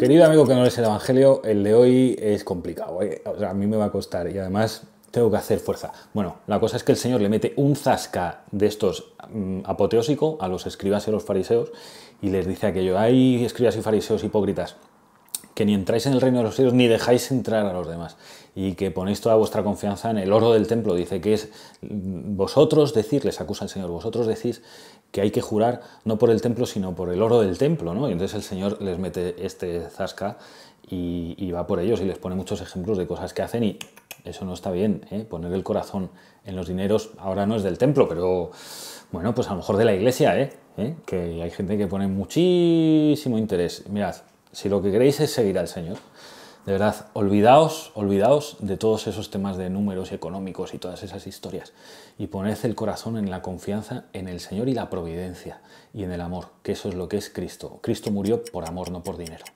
Querido amigo que no lees el Evangelio, el de hoy es complicado. ¿eh? a mí me va a costar y además tengo que hacer fuerza. Bueno, la cosa es que el Señor le mete un zasca de estos mm, apoteósico a los escribas y a los fariseos y les dice aquello, hay escribas y fariseos hipócritas, que ni entráis en el reino de los cielos ni dejáis entrar a los demás y que ponéis toda vuestra confianza en el oro del templo. Dice que es vosotros decirles, acusa el Señor, vosotros decís que hay que jurar no por el templo, sino por el oro del templo, ¿no? Y entonces el Señor les mete este zasca y, va por ellos y les pone muchos ejemplos de cosas que hacen y eso no está bien, ¿eh? poner el corazón en los dineros ahora no es del templo, pero bueno, pues a lo mejor de la iglesia, ¿eh? ¿Eh? que hay gente que pone muchísimo interés. Mirad, si lo que queréis es seguir al Señor, de verdad, olvidaos, olvidaos de todos esos temas de números económicos y todas esas historias y poned el corazón en la confianza en el Señor y la providencia y en el amor, que eso es lo que es Cristo. Cristo murió por amor, no por dinero.